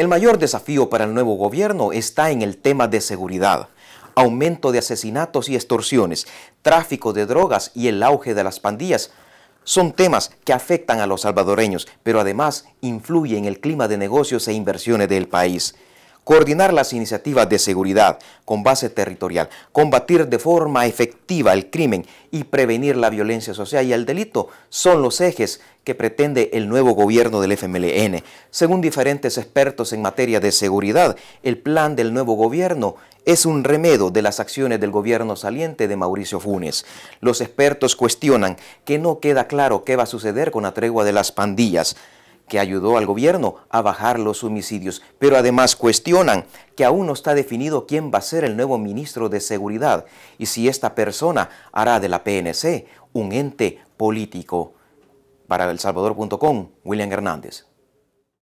El mayor desafío para el nuevo gobierno está en el tema de seguridad. Aumento de asesinatos y extorsiones, tráfico de drogas y el auge de las pandillas son temas que afectan a los salvadoreños, pero además influyen en el clima de negocios e inversiones del país coordinar las iniciativas de seguridad con base territorial, combatir de forma efectiva el crimen y prevenir la violencia social y el delito son los ejes que pretende el nuevo gobierno del FMLN. Según diferentes expertos en materia de seguridad, el plan del nuevo gobierno es un remedo de las acciones del gobierno saliente de Mauricio Funes. Los expertos cuestionan que no queda claro qué va a suceder con la tregua de las pandillas que ayudó al gobierno a bajar los homicidios, pero además cuestionan que aún no está definido quién va a ser el nuevo ministro de Seguridad y si esta persona hará de la PNC un ente político. Para Salvador.com, William Hernández.